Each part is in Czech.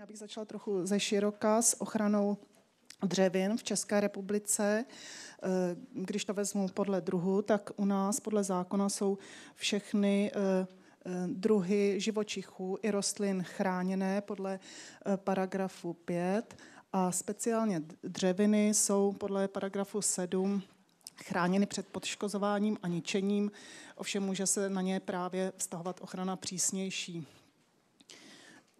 Já bych začala trochu ze široka s ochranou dřevin v České republice. Eh, když to vezmu podle druhu, tak u nás podle zákona jsou všechny eh, eh, druhy živočichů i rostlin chráněné podle paragrafu 5 a speciálně dřeviny jsou podle paragrafu 7 chráněny před podškozováním a ničením, ovšem může se na ně právě vztahovat ochrana přísnější.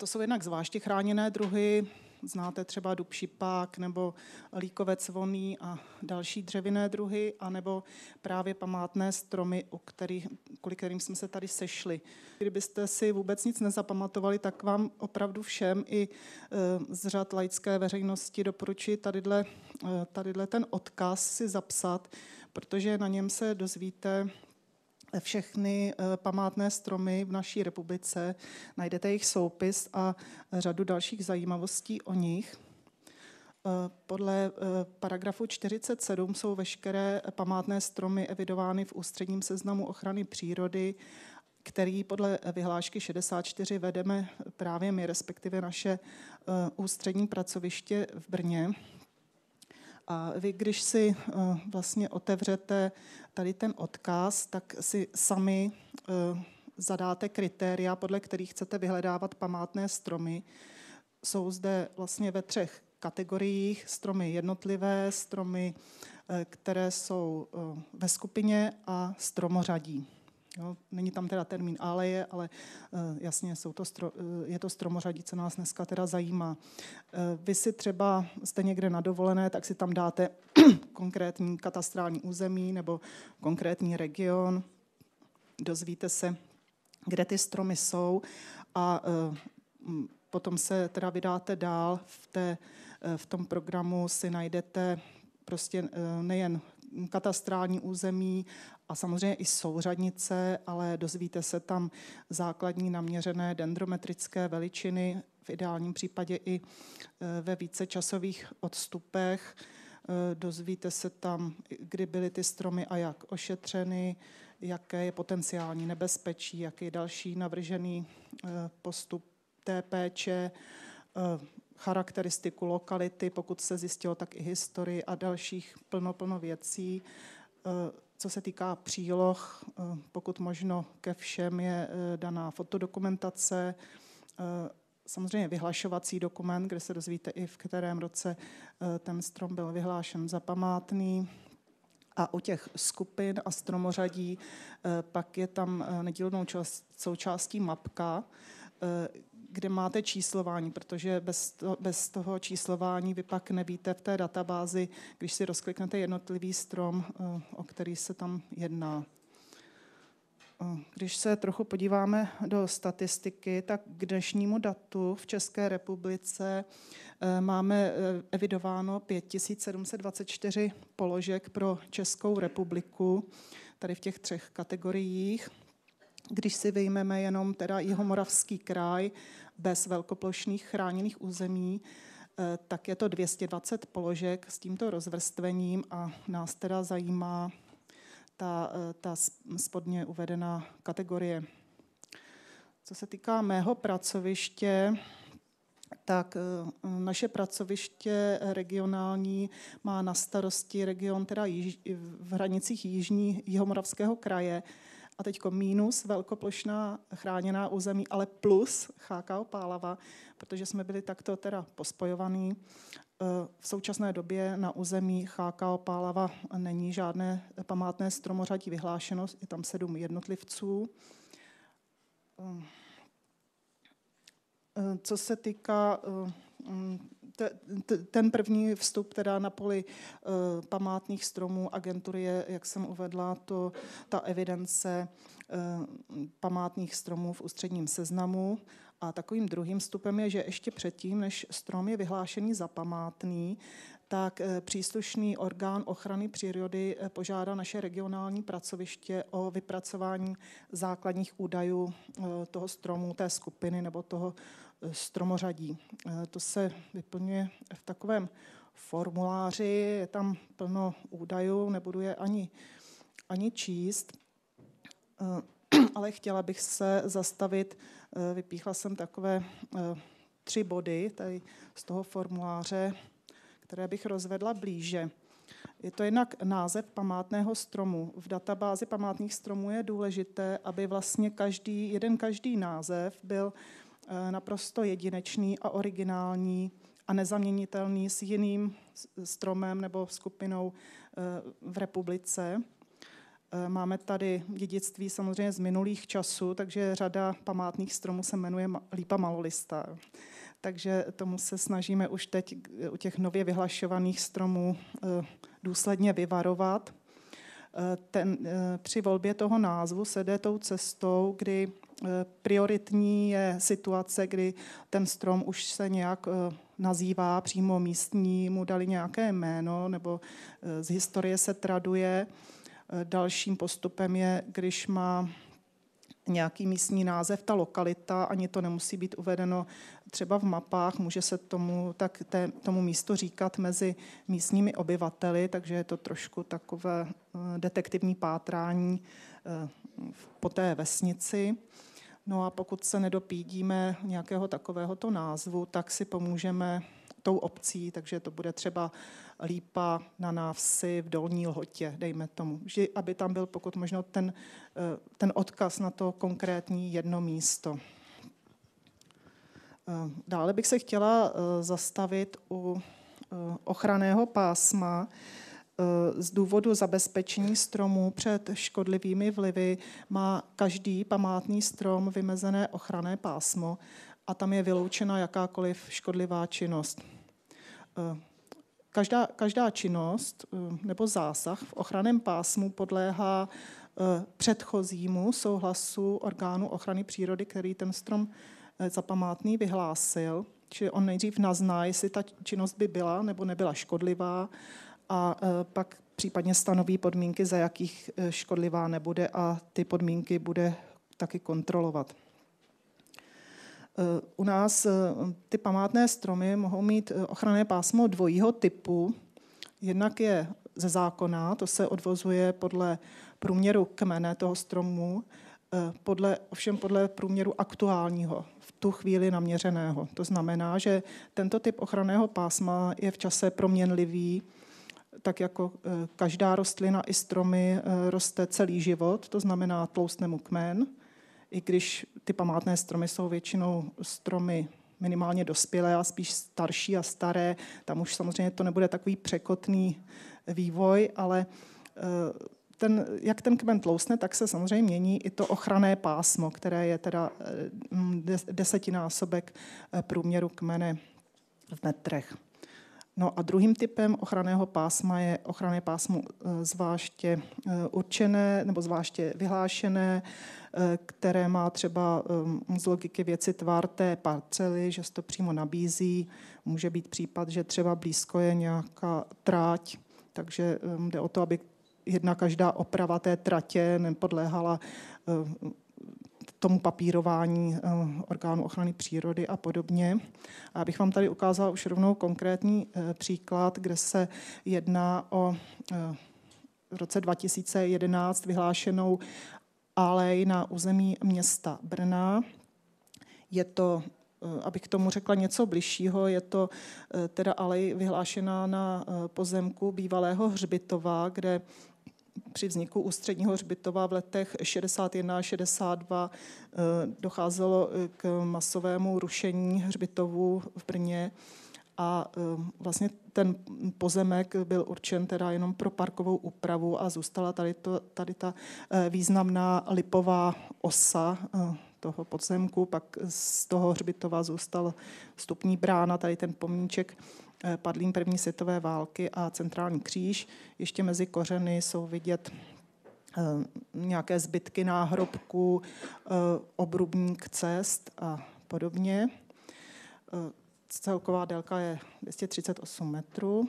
To jsou jednak zvláště chráněné druhy, znáte třeba dub šipák nebo líkovec voný a další dřevinné druhy, anebo právě památné stromy, o kterých, kvůli kterým jsme se tady sešli. Kdybyste si vůbec nic nezapamatovali, tak vám opravdu všem i eh, z řad laické veřejnosti doporučuji tadyhle, eh, tadyhle ten odkaz si zapsat, protože na něm se dozvíte všechny eh, památné stromy v naší republice. Najdete jejich soupis a řadu dalších zajímavostí o nich. Eh, podle eh, paragrafu 47 jsou veškeré památné stromy evidovány v ústředním seznamu ochrany přírody, který podle vyhlášky 64 vedeme právě my, respektive naše ústřední pracoviště v Brně. A vy, když si eh, vlastně otevřete tady ten odkaz, tak si sami eh, zadáte kritéria, podle kterých chcete vyhledávat památné stromy. Jsou zde vlastně ve třech kategoriích stromy jednotlivé, stromy, eh, které jsou ve skupině a stromořadí. Jo, není tam teda termín aleje, ale eh, jasně jsou to stro, eh, je to stromořadí, co nás dneska teda zajímá. Eh, vy si třeba jste někde na dovolené, tak si tam dáte konkrétní katastrální území nebo konkrétní region, dozvíte se, kde ty stromy jsou a potom se teda vydáte dál v, té, v tom programu si najdete prostě nejen katastrální území a samozřejmě i souřadnice, ale dozvíte se tam základní naměřené dendrometrické veličiny, v ideálním případě i e, ve více časových odstupech. E, dozvíte se tam, kdy byly ty stromy a jak ošetřeny, jaké je potenciální nebezpečí, jaký je další navržený e, postup té péče charakteristiku lokality, pokud se zjistilo, tak i historii a dalších plno, plno věcí. E, co se týká příloh, e, pokud možno ke všem je e, daná fotodokumentace, samozřejmě vyhlašovací dokument, kde se dozvíte i v kterém roce ten strom byl vyhlášen za památný. A u těch skupin a stromořadí pak je tam nedílnou součástí mapka, kde máte číslování, protože bez, to, bez toho číslování vy pak nevíte v té databázi, když si rozkliknete jednotlivý strom, eh, o který se tam jedná. Eh, když se trochu podíváme do statistiky, tak k dnešnímu datu v České republice eh, máme evidováno 5724 položek pro Českou republiku, tady v těch třech kategoriích když si vyjmeme jenom teda jihomoravský kraj bez velkoplošných chráněných území, eh, tak je to 220 položek s tímto rozvrstvením a nás teda zajímá ta, eh, ta spodně uvedená kategorie. Co se týká mého pracoviště, tak eh, naše pracoviště regionální má na starosti region teda v hranicích jižní Jihomoravského kraje, a teďko mínus velkoplošná chráněná území, ale plus cháka Pálava, protože jsme byli takto teda pospojovaní. Eh, v současné době na území Chákao Pálava není žádné památné stromořadí vyhlášeno, je tam sedm jednotlivců. Eh, eh, co se týká mm, ten první vstup teda na poli eh, památných stromů agentury je, jak jsem uvedla, to, ta evidence eh, památných stromů v ústředním seznamu. A takovým druhým vstupem je, že ještě předtím, než strom je vyhlášený za památný, tak eh, příslušný orgán ochrany přírody požádá naše regionální pracoviště o vypracování základních údajů toho stromu, té skupiny nebo toho stromořadí. Eh, to se vyplňuje v takovém formuláři, je tam plno údajů, nebudu je ani, ani číst, eh, ale chtěla bych se zastavit, eh, vypíchla jsem takové tři body tady z toho formuláře, které bych rozvedla blíže. Je to jednak název památného stromu. V databázi památných stromů je důležité, aby vlastně každý, jeden každý název byl uh, Eh, naprosto jedinečný a originální a nezaměnitelný s jiným stromem nebo skupinou eh, v republice. Eh, máme tady dědictví samozřejmě z minulých časů, takže řada památných stromů se jmenuje lípa malolistá. Takže tomu se snažíme už teď u těch nově vyhlašovaných stromů důsledně vyvarovat. Ten, při volbě toho názvu se jde tou cestou, kdy Eh, prioritní je situace, kdy ten strom už se nějak eh, nazývá přímo místní, mu dali nějaké jméno nebo eh, z historie se traduje. Dalším postupem je, když má nějaký místní název, ta lokalita, ani to nemusí být uvedeno třeba v mapách, může se tomu, tak té, tomu místo říkat mezi místními obyvateli, takže je to trošku takové detektivní pátrání po té vesnici. No a pokud se nedopídíme nějakého takovéhoto názvu, tak si pomůžeme tou obcí, takže to bude třeba lípa na návsi v Dolní Lhotě, dejme tomu. Že, aby tam byl pokud možno ten, eh, ten odkaz na to konkrétní jedno místo. Eh, dále bych se chtěla eh, zastavit u ochraného pásma, z důvodu zabezpečení stromů před škodlivými vlivy má každý památný strom vymezené ochranné pásmo a tam je vyloučena jakákoliv škodlivá činnost. Eh, každá, každá činnost eh, nebo zásah v ochranném pásmu podléhá eh, předchozímu souhlasu orgánu ochrany přírody, který ten strom za památný vyhlásil. Či on nejdřív nazná, jestli ta činnost by byla nebo nebyla škodlivá a e, pak případně stanoví podmínky, za jakých e, škodlivá nebude a ty podmínky bude taky kontrolovat. E, u nás ty památné stromy mohou mít ochranné pásmo dvojího typu. Jednak je ze zákona, to se odvozuje podle průměru kmene toho stromu, podle, ovšem podle průměru aktuálního, v tu chvíli naměřeného. To znamená, že tento typ ochranného pásma je v čase proměnlivý, tak jako eh, každá rostlina i stromy eh, roste celý život, to znamená tloustne mu kmen, i když ty památné stromy jsou většinou stromy minimálně dospělé a spíš starší a staré. Tam už samozřejmě to nebude takový překotný vývoj, ale eh, ten, jak ten kmen tloustne, tak se samozřejmě mění i to ochranné pásmo, které je teda desetinásobek průměru kmene v metrech. No a druhým typem ochranného pásma je ochranné pásmo e, zvláště e, určené nebo zvláště vyhlášené, e, které má třeba z logiky věci tvar té parcely, že se to přímo nabízí. Může být případ, že třeba blízko je nějaká tráť, takže jde o to, aby jedna každá oprava té tratě nepodléhala tomu papírování eh, orgánů ochrany přírody a podobně. A abych vám tady ukázala už rovnou konkrétní eh, příklad, kde se jedná o eh, v roce 2011 vyhlášenou alej na území města Brna. Je to abych k tomu řekla něco bližšího, je to teda alej vyhlášená na pozemku bývalého hřbitova, kde při vzniku ústředního hřbitova v letech 61 a 62 eh, docházelo eh, k masovému rušení hřbitovu v Brně a eh, vlastně ten pozemek byl určen teda jenom pro parkovou úpravu a zůstala tady, to, tady ta významná lipová osa toho podzemku, pak z toho hřbitova zůstal stupní brána, tady ten pomníček Eh, padlým první světové války a centrální kříž. Ještě mezi kořeny jsou vidět eh, nějaké zbytky náhrobků, eh, obrubník cest a podobně. Celková délka je 238 metrů.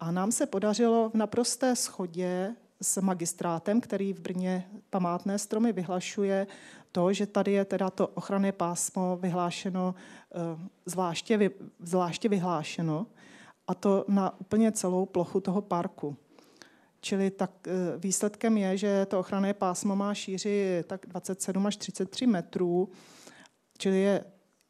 A nám se podařilo v naprosté schodě s magistrátem, který v Brně památné stromy vyhlašuje, to, že tady je teda to ochranné pásmo vyhlášeno, eh, zvláště, vy, zvláště vyhlášeno, a to na úplně celou plochu toho parku. Čili tak eh, výsledkem je, že to ochranné pásmo má šíři tak 27 až 33 metrů, čili je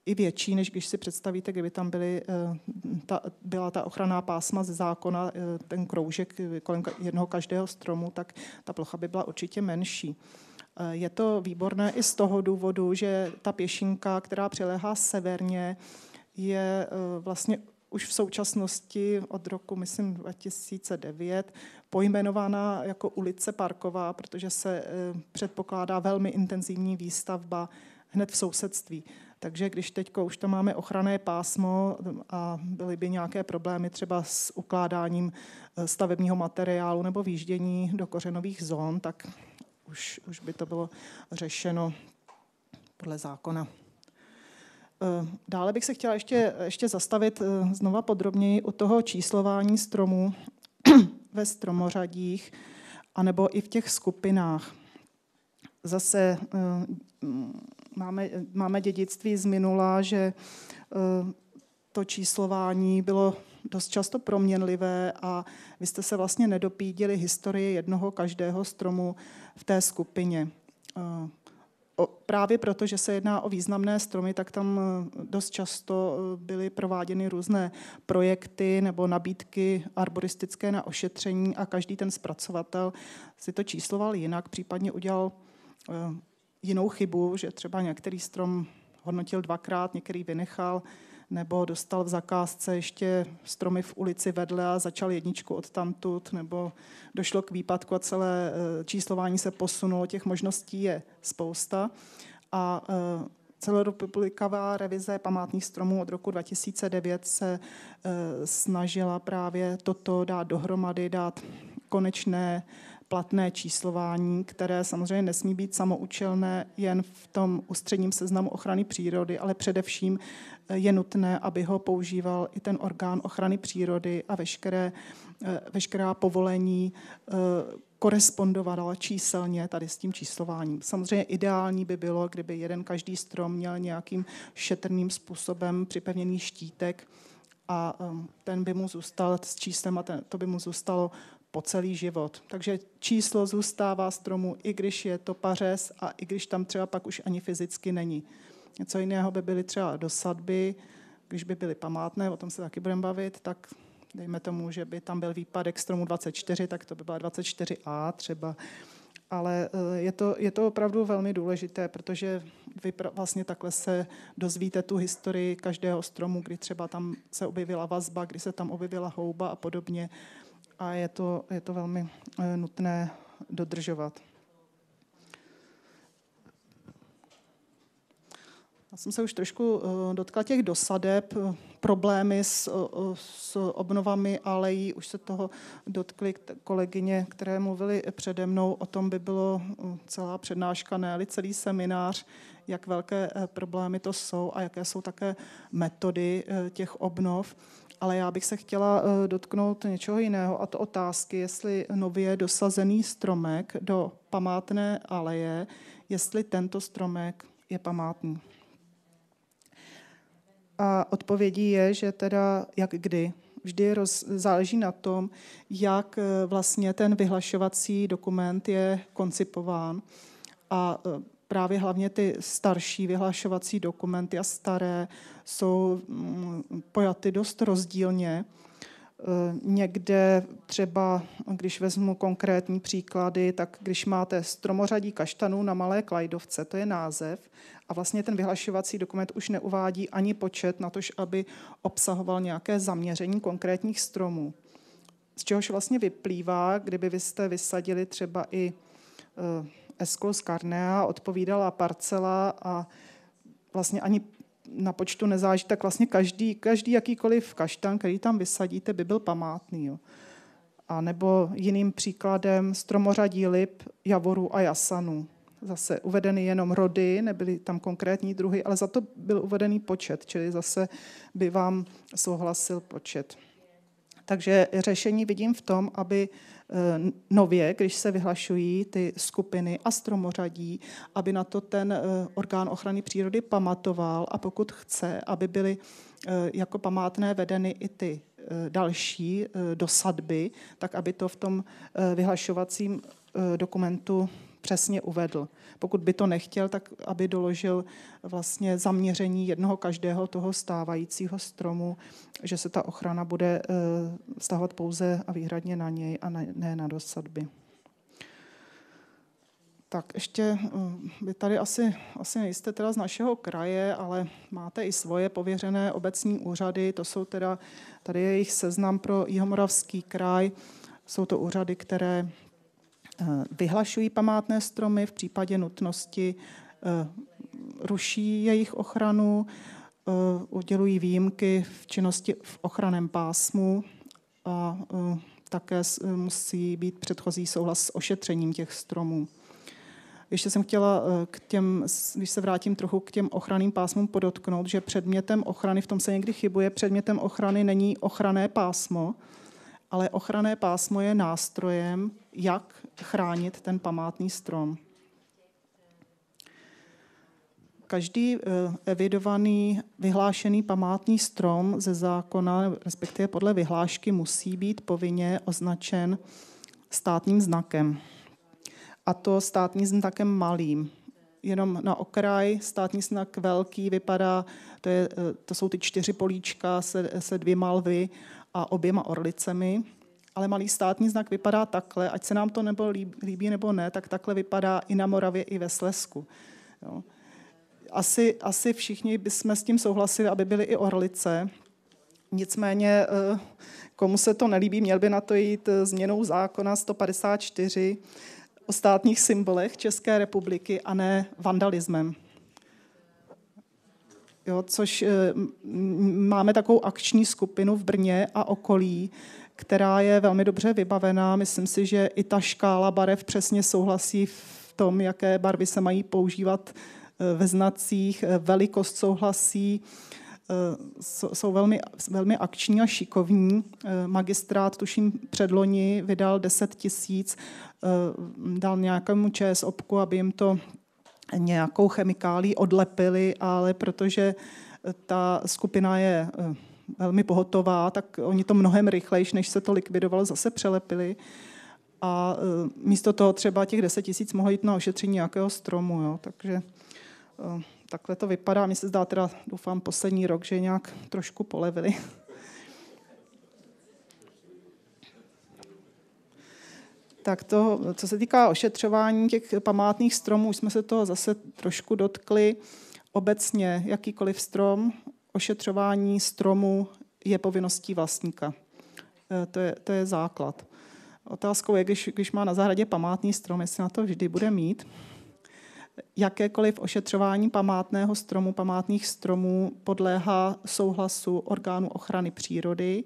i větší, než když si představíte, kdyby tam byly, eh, ta, byla ta ochranná pásma ze zákona, eh, ten kroužek kolem jednoho každého stromu, tak ta plocha by byla určitě menší. Eh, je to výborné i z toho důvodu, že ta pěšinka, která přiléhá severně, je vlastně už v současnosti od roku, myslím, 2009 pojmenována jako ulice Parková, protože se předpokládá velmi intenzivní výstavba hned v sousedství. Takže když teď už to máme ochranné pásmo a byly by nějaké problémy třeba s ukládáním eh, stavebního materiálu nebo výždění do kořenových zón, tak už, už by to bylo řešeno podle zákona. Eh, dále bych se chtěla ještě, ještě zastavit eh, znova podrobněji u toho číslování stromů ve stromořadích anebo i v těch skupinách. Zase máme, máme dědictví z minula, že eh, to číslování bylo dost často proměnlivé a vy jste se vlastně nedopídili historii jednoho každého stromu v té skupině. Eh, právě proto, že se jedná o významné stromy, tak tam eh, dost často byly prováděny různé projekty nebo nabídky arboristické na ošetření a každý ten zpracovatel si to čísloval jinak, případně udělal jinou chybu, že třeba některý strom hodnotil dvakrát, některý vynechal, nebo dostal v zakázce ještě stromy v ulici vedle a začal jedničku od tamtud, nebo došlo k výpadku a celé eh, číslování se posunulo. Těch možností je spousta. A eh, celorepublikavá revize památných stromů od roku 2009 se eh, snažila právě toto dát dohromady, dát konečné platné číslování, které samozřejmě nesmí být samoučelné jen v tom ústředním seznamu ochrany přírody, ale především eh, je nutné, aby ho používal i ten orgán ochrany přírody a veškeré, eh, veškerá povolení eh, korespondovala číselně tady s tím číslováním. Samozřejmě ideální by bylo, kdyby jeden každý strom měl nějakým šetrným způsobem připevněný štítek a ten by mu zůstal s číslem a ten, to by mu zůstalo po celý život. Takže číslo zůstává stromu, i když je to pařez a i když tam třeba pak už ani fyzicky není. Něco jiného by byly třeba dosadby, když by byly památné, o tom se taky budeme bavit, tak dejme tomu, že by tam byl výpadek stromu 24, tak to by byla 24A třeba. Ale eh, je to, je to opravdu velmi důležité, protože vy vlastně takhle se dozvíte tu historii každého stromu, kdy třeba tam se objevila vazba, kdy se tam objevila houba a podobně a je to, je to velmi eh, nutné dodržovat. Já jsem se už trošku eh, dotkla těch dosadeb, eh, problémy s, s obnovami alejí, už se toho dotkli kolegyně, které mluvili přede mnou, o tom by bylo celá přednáška, ne celý seminář, jak velké problémy to jsou a jaké jsou také metody těch obnov. Ale já bych se chtěla eh, dotknout něčeho jiného, a to otázky, jestli nově dosazený stromek do památné aleje, jestli tento stromek je památný. A odpovědí je, že teda jak kdy. Vždy roz, záleží na tom, jak eh, vlastně ten vyhlašovací dokument je koncipován. A eh, právě hlavně ty starší vyhlašovací dokumenty a staré jsou mm, pojaty dost rozdílně. E, někde třeba, když vezmu konkrétní příklady, tak když máte stromořadí kaštanů na Malé Klajdovce, to je název, a vlastně ten vyhlašovací dokument už neuvádí ani počet, na to, aby obsahoval nějaké zaměření konkrétních stromů. Z čehož vlastně vyplývá, kdyby vy jste vysadili třeba i e, Eskol Carnea odpovídala parcela a vlastně ani na počtu nezáží, tak vlastně každý, každý jakýkoliv kaštan, který tam vysadíte, by byl památný. Jo. A nebo jiným příkladem stromořadí lip, javorů a jasanů. Zase uvedeny jenom rody, nebyly tam konkrétní druhy, ale za to byl uvedený počet, čili zase by vám souhlasil počet. Takže řešení vidím v tom, aby eh, nově, když se vyhlašují ty skupiny a stromořadí, aby na to ten eh, orgán ochrany přírody pamatoval a pokud chce, aby byly eh, jako památné vedeny i ty další dosadby, tak aby to v tom vyhlašovacím dokumentu přesně uvedl. Pokud by to nechtěl, tak aby doložil vlastně zaměření jednoho každého toho stávajícího stromu, že se ta ochrana bude stahovat eh, pouze a výhradně na něj a ne na dosadby. Tak ještě eh, vy tady asi, asi nejste teda z našeho kraje, ale máte i svoje pověřené obecní úřady. To jsou teda, tady je jejich seznam pro Jihomoravský kraj. Jsou to úřady, které Eh, vyhlašují památné stromy, v případě nutnosti eh, ruší jejich ochranu, eh, udělují výjimky v činnosti v ochraném pásmu a také musí být předchozí souhlas s ošetřením těch stromů. Ještě jsem chtěla, k těm, když se vrátím trochu k těm ochranným pásmům, podotknout, že předmětem ochrany, v tom se někdy chybuje, předmětem ochrany není ochranné pásmo, ale ochranné pásmo je nástrojem, jak chránit ten památný strom. Každý eh, evidovaný, vyhlášený památný strom ze zákona, respektive podle vyhlášky, musí být povinně označen státním znakem. A to státním znakem malým. Jenom na okraj státní znak velký vypadá, to, je, eh, to jsou ty čtyři políčka se, se dvěma lvy, a oběma orlicemi, ale malý státní znak vypadá takhle, ať se nám to nebo líbí nebo ne, tak takhle vypadá i na Moravě, i ve Slesku. Jo. Asi, asi všichni bychom s tím souhlasili, aby byly i orlice. Nicméně, eh, komu se to nelíbí, měl by na to jít eh, změnou zákona 154 o státních symbolech České republiky a ne vandalismem jo, což eh, máme takovou akční skupinu v Brně a okolí, která je velmi dobře vybavená. Myslím si, že i ta škála barev přesně souhlasí v tom, jaké barvy se mají používat eh, ve znacích, eh, velikost souhlasí, jsou velmi, velmi akční a šikovní. Magistrát, tuším, předloni vydal 10 tisíc, dal nějakému obku, aby jim to nějakou chemikálí odlepili, ale protože ta skupina je eh, velmi pohotová, tak oni to mnohem rychlejší, než se to likvidovalo, zase přelepili. A eh, místo toho třeba těch 10 tisíc mohlo jít na ošetření nějakého stromu. Jo. Takže eh, takhle to vypadá. Mně se zdá teda, doufám, poslední rok, že nějak trošku polevili. tak to, co se týká ošetřování těch památných stromů, jsme se toho zase trošku dotkli. Obecně jakýkoliv strom, ošetřování stromu je povinností vlastníka. E, to je, to je základ. Otázkou je, když, když má na zahradě památný strom, jestli na to vždy bude mít. Jakékoliv ošetřování památného stromu, památných stromů podléhá souhlasu orgánu ochrany přírody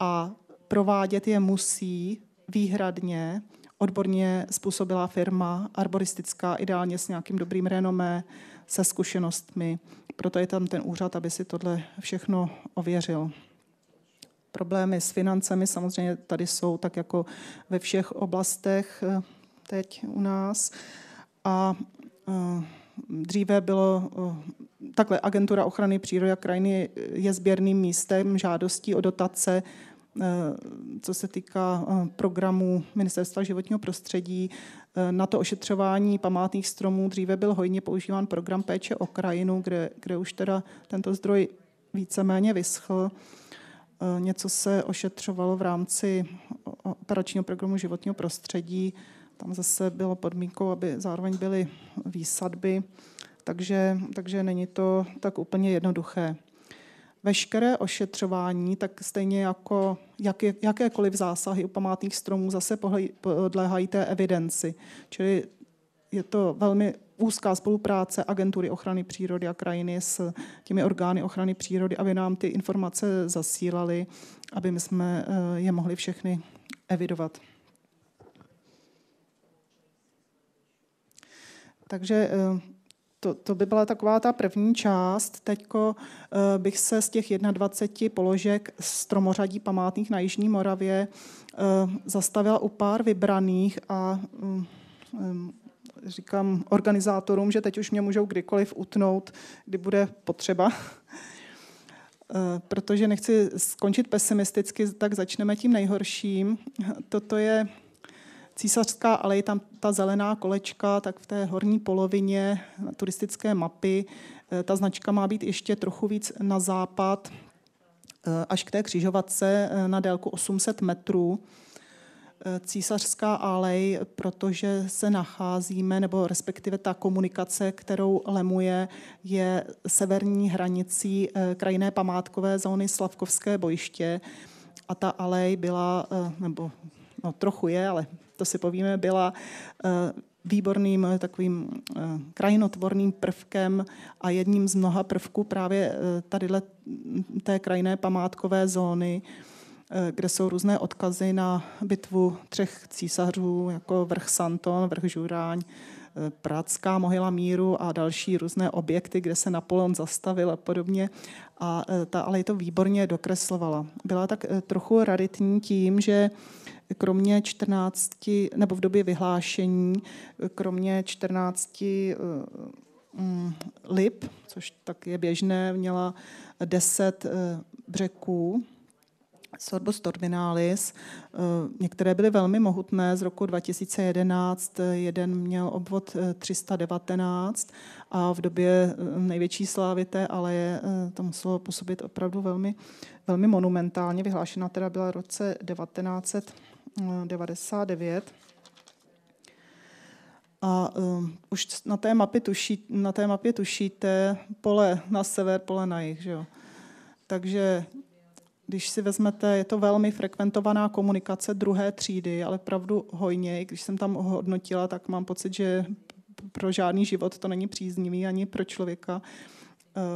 a provádět je musí výhradně odborně způsobila firma, arboristická, ideálně s nějakým dobrým renomé, se zkušenostmi. Proto je tam ten úřad, aby si tohle všechno ověřil. Problémy s financemi samozřejmě tady jsou tak jako ve všech oblastech eh, teď u nás. A eh, dříve bylo eh, takhle agentura ochrany přírody a krajiny je sběrným místem žádostí o dotace Eh, co se týká eh, programu Ministerstva životního prostředí. Eh, na to ošetřování památných stromů dříve byl hojně používán program péče o krajinu, kde, kde už teda tento zdroj víceméně vyschl. Něco se ošetřovalo v rámci operačního programu životního prostředí. Tam zase bylo podmínkou, aby zároveň byly výsadby, takže, takže není to tak úplně jednoduché veškeré ošetřování, tak stejně jako jak, jakékoliv zásahy u památných stromů zase podléhají té evidenci. Čili je to velmi úzká spolupráce agentury ochrany přírody a krajiny s těmi orgány ochrany přírody, aby nám ty informace zasílali, aby my jsme eh, je mohli všechny evidovat. Takže eh, to, to by byla taková ta první část. Teď eh, bych se z těch 21 položek stromořadí památných na Jižní Moravě eh, zastavila u pár vybraných a mm, mm, říkám organizátorům, že teď už mě můžou kdykoliv utnout, kdy bude potřeba. Eh, protože nechci skončit pesimisticky, tak začneme tím nejhorším. Toto je Císařská alej, tam ta zelená kolečka, tak v té horní polovině turistické mapy eh, ta značka má být ještě trochu víc na západ, eh, až k té křižovatce eh, na délku 800 metrů. Císařská alej, protože se nacházíme, nebo respektive ta komunikace, kterou lemuje, je severní hranicí krajinné památkové zóny Slavkovské bojiště. A ta alej byla, nebo no, trochu je, ale to si povíme, byla eh, výborným eh, takovým eh, krajinotvorným prvkem a jedním z mnoha prvků právě tady mm, té krajinné památkové zóny, kde jsou různé odkazy na bitvu třech císařů, jako vrch Santon, vrch Žuráň, Pradská mohyla míru a další různé objekty, kde se Napoleon zastavil a podobně. A ta ale je to výborně dokreslovala. Byla tak trochu raritní tím, že kromě 14, nebo v době vyhlášení, kromě 14 eh, mm, lip, což tak je běžné, měla 10 eh, břeků, Sorbus turbinalis. Eh, některé byly velmi mohutné z roku 2011. Jeden měl obvod 319 a v době největší slávy té je to muselo působit opravdu velmi, velmi monumentálně. Vyhlášena teda byla roce 1900 99. A uh, už na té, mapě tuší, na té mapě tušíte pole na sever, pole na jih. Že jo? Takže když si vezmete, je to velmi frekventovaná komunikace druhé třídy, ale pravdu hojně, když jsem tam hodnotila, tak mám pocit, že pro žádný život to není příznivý, ani pro člověka.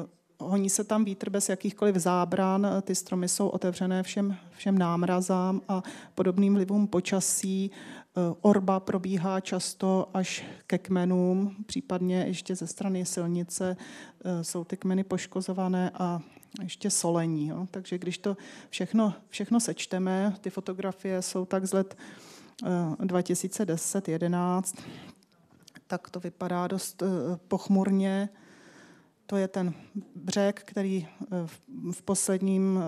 Uh, honí se tam vítr bez jakýchkoliv zábran, ty stromy jsou otevřené všem, všem námrazám a podobným vlivům počasí. Eh, orba probíhá často až ke kmenům, případně ještě ze strany silnice eh, jsou ty kmeny poškozované a ještě solení. Jo. Takže když to všechno, všechno sečteme, ty fotografie jsou tak z let 2010-11, eh, tak to vypadá dost pochmurně to je ten břeh, který eh, v posledním, eh,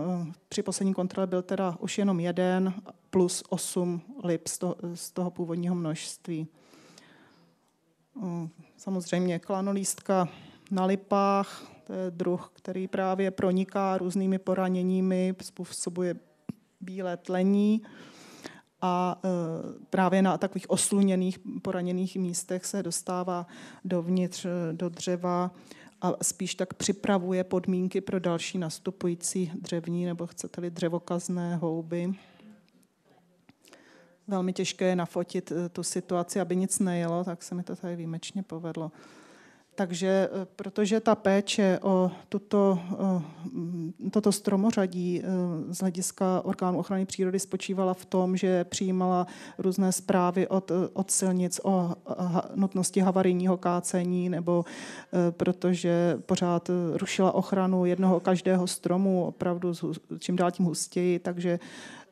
při poslední kontrole byl teda už jenom jeden plus 8 lip z toho, z toho původního množství. Eh, samozřejmě klanolístka na lipách, to je druh, který právě proniká různými poraněními, způsobuje bílé tlení a právě na takových osluněných, poraněných místech se dostává dovnitř do dřeva a spíš tak připravuje podmínky pro další nastupující dřevní nebo chcete-li dřevokazné houby. Velmi těžké je nafotit eh, tu situaci, aby nic nejelo, tak se mi to tady výjimečně povedlo. Takže eh, protože ta péče o tuto, mm, toto stromořadí eh, z hlediska orgánů ochrany přírody spočívala v tom, že přijímala různé zprávy od, eh, od silnic o nutnosti havarijního kácení, nebo protože pořád rušila ochranu jednoho každého stromu, opravdu čím dál tím hustěji, takže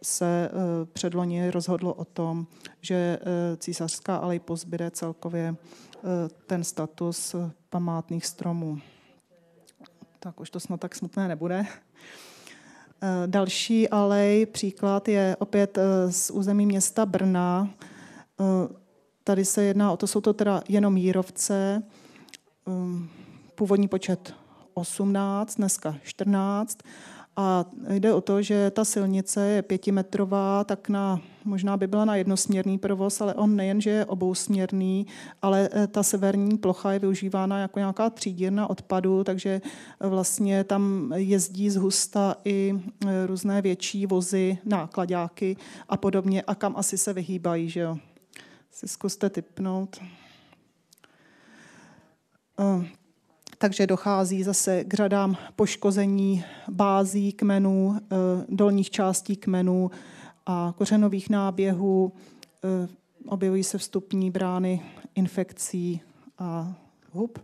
se předloně rozhodlo o tom, že císařská alej pozbyde celkově Eh, ten status památných stromů. Tak už to snad tak smutné nebude. Eh, další alej, příklad je opět eh, z území města Brna. Tady se jedná o to, jsou to teda jenom jírovce. Původní počet 18, dneska 14. A jde o to, že ta silnice je pětimetrová, tak na možná by byla na jednosměrný provoz, ale on nejen, že je obousměrný, ale eh, ta severní plocha je využívána jako nějaká třídírna odpadu, takže eh, vlastně tam jezdí z husta i eh, různé větší vozy, nákladáky a podobně a kam asi se vyhýbají, že jo. Si zkuste typnout. Takže dochází zase k řadám poškození bází kmenů, dolních částí kmenů, a kořenových náběhů. Eh, objevují se vstupní brány infekcí a hub.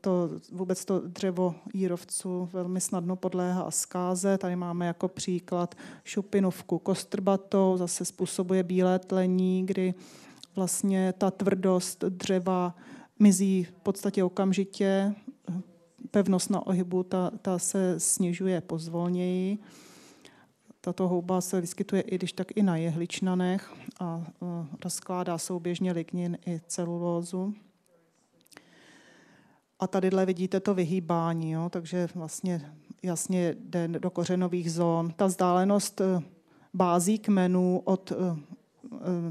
To, vůbec to dřevo jírovců velmi snadno podléhá a zkáze. Tady máme jako příklad šupinovku kostrbatou, zase způsobuje bílé tlení, kdy vlastně ta tvrdost dřeva mizí v podstatě okamžitě, pevnost na ohybu ta, ta se snižuje pozvolněji. Tato houba se vyskytuje i když tak i na jehličnanech a e, rozkládá souběžně lignin i celulózu. A tadyhle vidíte to vyhýbání, jo? takže vlastně jasně jde do kořenových zón. Ta vzdálenost e, bází kmenů od e,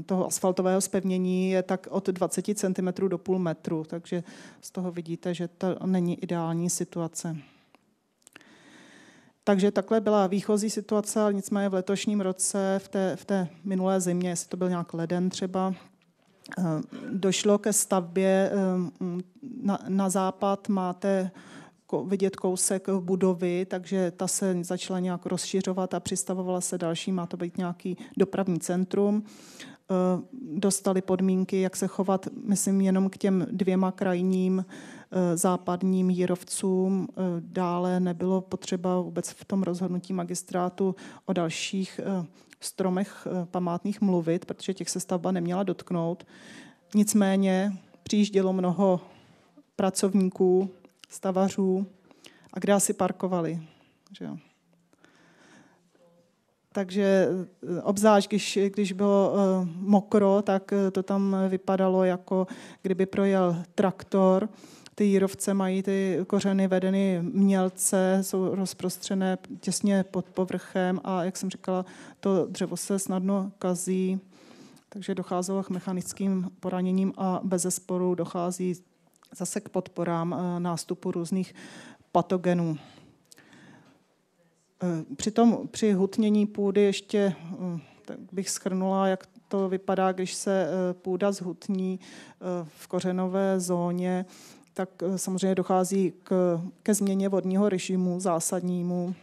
toho asfaltového spevnění je tak od 20 cm do půl metru, takže z toho vidíte, že to není ideální situace. Takže takhle byla výchozí situace, ale nicméně v letošním roce, v té, v té minulé zimě, jestli to byl nějak leden třeba, eh, došlo ke stavbě eh, na, na západ, máte vidět kousek budovy, takže ta se začala nějak rozšiřovat a přistavovala se další, má to být nějaký dopravní centrum. Eh, dostali podmínky, jak se chovat, myslím, jenom k těm dvěma krajním eh, západním jírovcům. Eh, dále nebylo potřeba vůbec v tom rozhodnutí magistrátu o dalších stromech památných mluvit, protože těch se stavba neměla dotknout. Nicméně přijíždělo mnoho pracovníků, stavařů a kde asi parkovali. Že jo. Takže eh, obzvlášť, když, když bylo eh, mokro, tak eh, to tam vypadalo, jako kdyby projel traktor. Ty jírovce mají ty kořeny vedeny mělce, jsou rozprostřené těsně pod povrchem a, jak jsem říkala, to dřevo se snadno kazí, takže docházelo k mechanickým poraněním a bez zesporu dochází zase k podporám nástupu různých patogenů. Eh, přitom při hutnění půdy ještě eh, tak bych schrnula, jak to vypadá, když se eh, půda zhutní v kořenové zóně, tak samozřejmě dochází k, ke změně vodního režimu zásadnímu,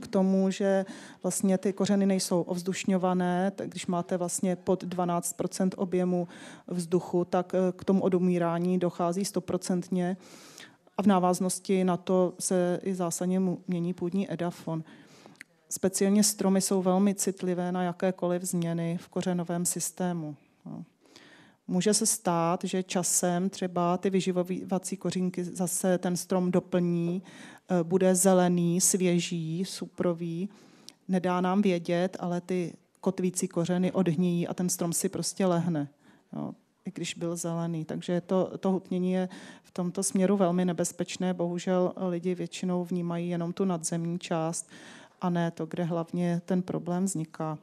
k tomu, že vlastně ty kořeny nejsou ovzdušňované, tak když máte vlastně pod 12 objemu vzduchu, tak k tomu odumírání dochází stoprocentně. 100% a v návaznosti na to se i zásadně mění půdní edafon. Speciálně stromy jsou velmi citlivé na jakékoliv změny v kořenovém systému. No. Může se stát, že časem třeba ty vyživovací kořínky zase ten strom doplní, e, bude zelený, svěží, suprový, nedá nám vědět, ale ty kotvící kořeny odhníjí a ten strom si prostě lehne i když byl zelený. Takže to, to hutnění je v tomto směru velmi nebezpečné. Bohužel lidi většinou vnímají jenom tu nadzemní část a ne to, kde hlavně ten problém vzniká.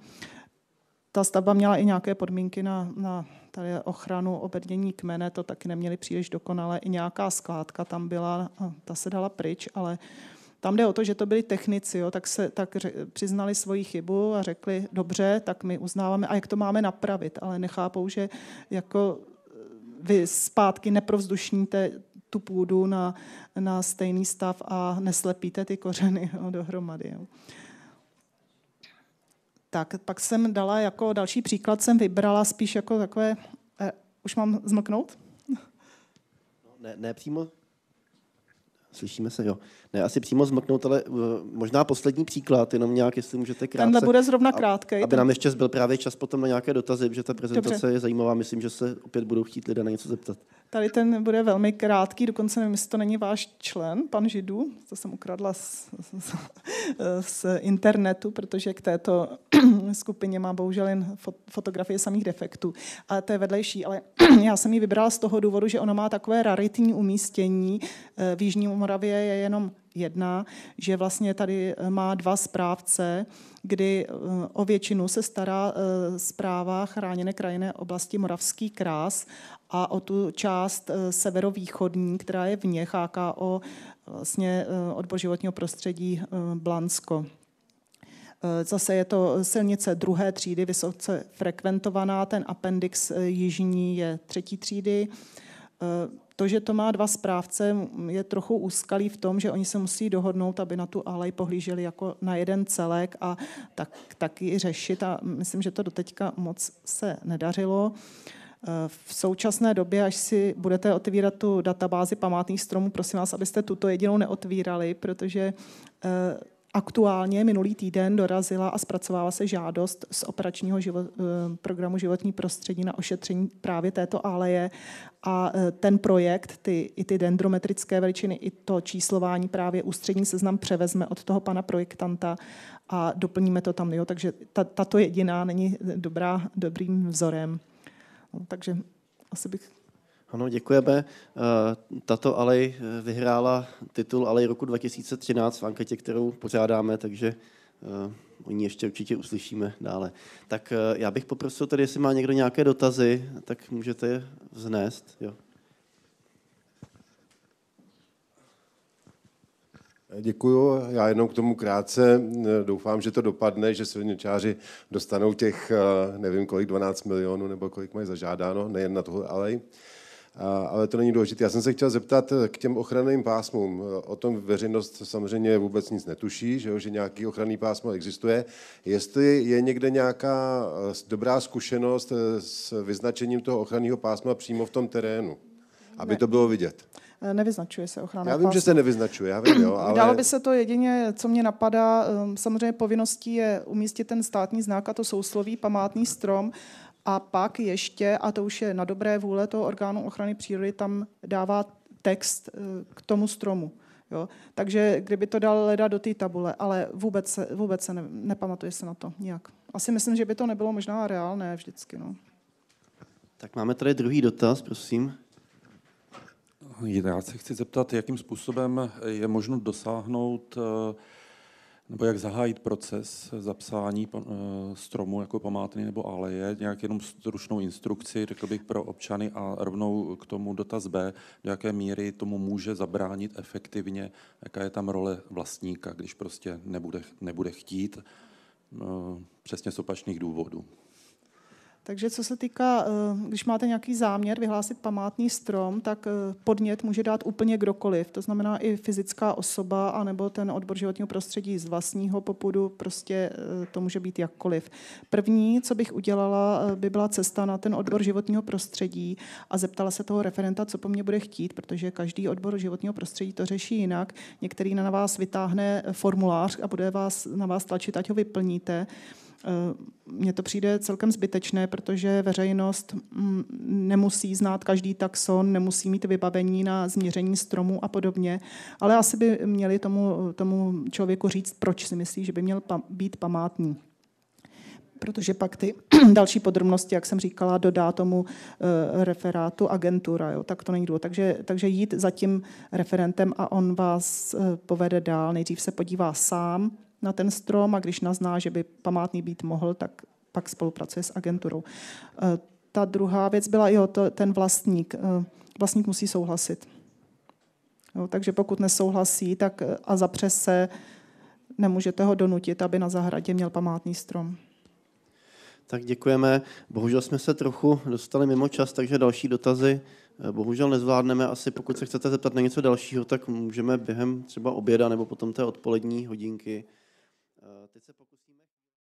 Ta stavba měla i nějaké podmínky na, na tady ochranu obrdění kmene, to taky neměli příliš dokonale. I nějaká skládka tam byla, ta se dala pryč, ale uh, tam jde o to, že to byli technici, jo, tak, se, tak ře, přiznali svoji chybu a řekli, dobře, tak my uznáváme, a jak to máme napravit, ale nechápou, že jako eh, vy zpátky neprovzdušníte tu půdu na, na stejný stav a neslepíte ty kořeny jo, dohromady. Jo. Tak, pak jsem dala jako další příklad, jsem vybrala spíš jako takové... Eh, už mám zmlknout? No, ne, ne přímo Slyšíme se, jo. Ne, asi přímo zmrknout, ale uh, možná poslední příklad, jenom nějak, jestli můžete krátce. Tenhle bude zrovna krátký. Aby ten... nám ještě zbyl právě čas potom na nějaké dotazy, protože ta prezentace Dobře. je zajímavá. Myslím, že se opět budou chtít lidé na něco zeptat. Tady ten bude velmi krátký, dokonce nevím, jestli to není váš člen, pan Židů, to jsem ukradla z, z, z internetu, protože k této skupině má bohužel jen fotografie samých defektů. A to je vedlejší, ale já jsem ji vybrala z toho důvodu, že ona má takové raritní umístění. Eh, v Jižní Moravě je jenom jedna, že vlastně tady eh, má dva správce, kdy eh, o většinu se stará zpráva chráněné krajinné oblasti Moravský krás a o tu část eh, severovýchodní, která je v HKO, vlastně eh, odbor životního prostředí eh, Blansko. Zase je to silnice druhé třídy, vysoce frekventovaná, ten appendix jižní je třetí třídy. To, že to má dva správce, je trochu úskalý v tom, že oni se musí dohodnout, aby na tu alej pohlíželi jako na jeden celek a tak, taky řešit. A myslím, že to doteďka moc se nedařilo. Uh, v současné době, až si budete otevírat tu databázi památných stromů, prosím vás, abyste tuto jedinou neotvírali, protože eh, aktuálně minulý týden dorazila a zpracovala se žádost z operačního život, eh, programu životní prostředí na ošetření právě této aleje a eh, ten projekt, ty, i ty dendrometrické veličiny, i to číslování právě ústřední seznam převezme od toho pana projektanta a doplníme to tam. Jo? Takže ta, tato jediná není dobrá, dobrým vzorem. No, takže asi bych ano, děkujeme. Eh, tato alej eh, vyhrála titul Alej roku 2013 v anketě, kterou pořádáme, takže eh, o ní ještě určitě uslyšíme dále. Tak já bych poprosil tedy, jestli má někdo nějaké dotazy, tak můžete je vznést. Jo. Děkuju. Já jenom k tomu krátce. Doufám, že to dopadne, že silničáři dostanou těch, eh, nevím kolik, 12 milionů nebo kolik mají zažádáno, nejen na tohle alej. Ale to není důležité. Já jsem se chtěl zeptat eh, k těm ochranným pásmům. O tom veřejnost samozřejmě vůbec nic netuší, že, jo, že nějaký ochranný pásmo existuje. Jestli je někde nějaká eh, dobrá zkušenost s vyznačením toho ochranného pásma přímo v tom terénu, aby ne. to bylo vidět. Eh, nevyznačuje se ochrana Já vím, pásma. že se nevyznačuje, já vím, jo, ale... Dalo by se to jedině, co mě napadá, ehm, samozřejmě povinností je umístit ten státní znak a to sousloví, památný strom, a pak ještě, a to už je na dobré vůle toho orgánu ochrany přírody, tam dává text eh, k tomu stromu. Jo? Takže kdyby to dal leda do té tabule, ale vůbec se, vůbec se ne, nepamatuje se na to nějak. Asi myslím, že by to nebylo možná reálné vždycky. No. Tak máme tady druhý dotaz, prosím. Já se chci zeptat, jakým způsobem je možno dosáhnout eh, nebo jak zahájit proces zapsání eh, stromu jako památny nebo aleje, nějak jenom stručnou instrukci, řekl bych, pro občany a rovnou k tomu dotaz B, do jaké míry tomu může zabránit efektivně, jaká je tam role vlastníka, když prostě nebude, nebude chtít eh, přesně z opačných důvodů. Takže co se týká, eh, když máte nějaký záměr vyhlásit památný strom, tak eh, podnět může dát úplně kdokoliv. To znamená i fyzická osoba, anebo ten odbor životního prostředí z vlastního popudu, prostě eh, to může být jakkoliv. První, co bych udělala, by byla cesta na ten odbor životního prostředí a zeptala se toho referenta, co po mně bude chtít, protože každý odbor životního prostředí to řeší jinak. Některý na vás vytáhne formulář a bude vás, na vás tlačit, ať ho vyplníte. Eh, mně to přijde celkem zbytečné, protože veřejnost mm, nemusí znát každý taxon, nemusí mít vybavení na změření stromu a podobně, ale asi by měli tomu, tomu člověku říct, proč si myslí, že by měl být památný protože pak ty další podrobnosti, jak jsem říkala, dodá tomu eh, referátu agentura, jo, tak to není důvod. Takže, takže jít za tím referentem a on vás eh, povede dál. Nejdřív se podívá sám, na ten strom a když nazná, že by památný být mohl, tak pak spolupracuje s agenturou. E, ta druhá věc byla, jo, to, ten vlastník. E, vlastník musí souhlasit. Jo, takže pokud nesouhlasí tak e, a zapře se, nemůžete ho donutit, aby na zahradě měl památný strom. Tak děkujeme. Bohužel jsme se trochu dostali mimo čas, takže další dotazy bohužel nezvládneme. Asi pokud se chcete zeptat na něco dalšího, tak můžeme během třeba oběda nebo potom té odpolední hodinky. Eh, teď se pokusím